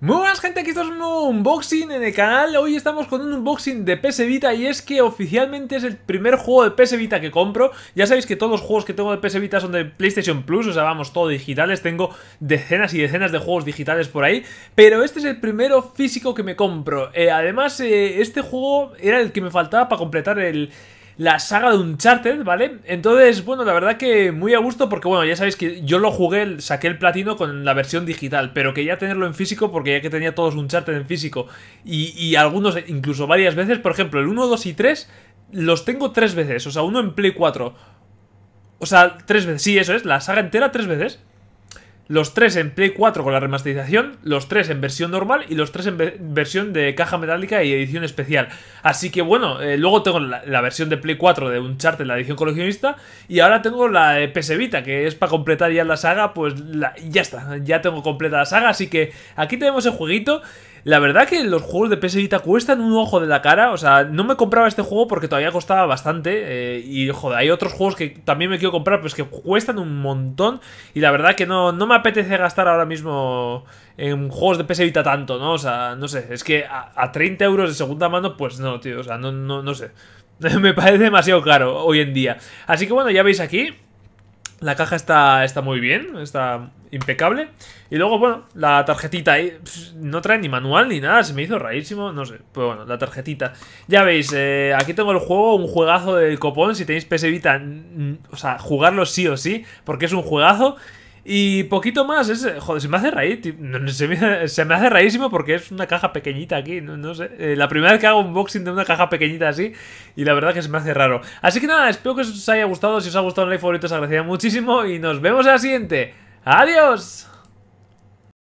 Muy buenas gente, aquí estamos un nuevo unboxing en el canal Hoy estamos con un unboxing de PS Vita Y es que oficialmente es el primer juego de PS Vita que compro Ya sabéis que todos los juegos que tengo de PS Vita son de PlayStation Plus O sea, vamos, todo digitales Tengo decenas y decenas de juegos digitales por ahí Pero este es el primero físico que me compro eh, Además, eh, este juego era el que me faltaba para completar el la saga de Uncharted, ¿vale? Entonces, bueno, la verdad que muy a gusto porque, bueno, ya sabéis que yo lo jugué, saqué el platino con la versión digital, pero quería tenerlo en físico porque ya que tenía todos Uncharted en físico y, y algunos, incluso varias veces, por ejemplo, el 1, 2 y 3 los tengo tres veces, o sea, uno en Play 4. O sea, tres veces, sí, eso es, la saga entera tres veces los tres en Play 4 con la remasterización, los tres en versión normal y los tres en versión de caja metálica y edición especial. Así que bueno, eh, luego tengo la, versión de Play 4 de Uncharted, la edición coleccionista, y ahora tengo la de PS Vita, que es para completar ya la saga, pues ya está, ya tengo completa la saga, así que aquí tenemos el jueguito. La verdad que los juegos de PS Vita cuestan un ojo de la cara. O sea, no me compraba este juego porque todavía costaba bastante. Eh, y joder, hay otros juegos que también me quiero comprar, pero es que cuestan un montón. Y la verdad que no, no me apetece gastar ahora mismo en juegos de PS Vita tanto, ¿no? O sea, no sé. Es que a, 30 euros de segunda mano, pues no, tío. O sea, no, no, no sé. me parece demasiado caro hoy en día. Así que bueno, ya veis aquí. La caja está, está muy bien, está impecable. Y luego, bueno, la tarjetita ahí no trae ni manual ni nada, se me hizo rarísimo, no sé. pero bueno, la tarjetita. Ya veis, eh, aquí tengo el juego, un juegazo del copón. Si tenéis PS Vita, o sea, jugarlo sí o sí, porque es un juegazo. Y poquito más, joder, se me hace raíz Se, me, hace rarísimo porque es una caja pequeñita aquí, no, sé. Eh, la primera vez que hago un unboxing de una caja pequeñita así, y la verdad que se me hace raro. Así que nada, espero que os haya gustado, si os ha gustado el like favorito os agradecería muchísimo, y nos vemos en la siguiente. ¡Adiós!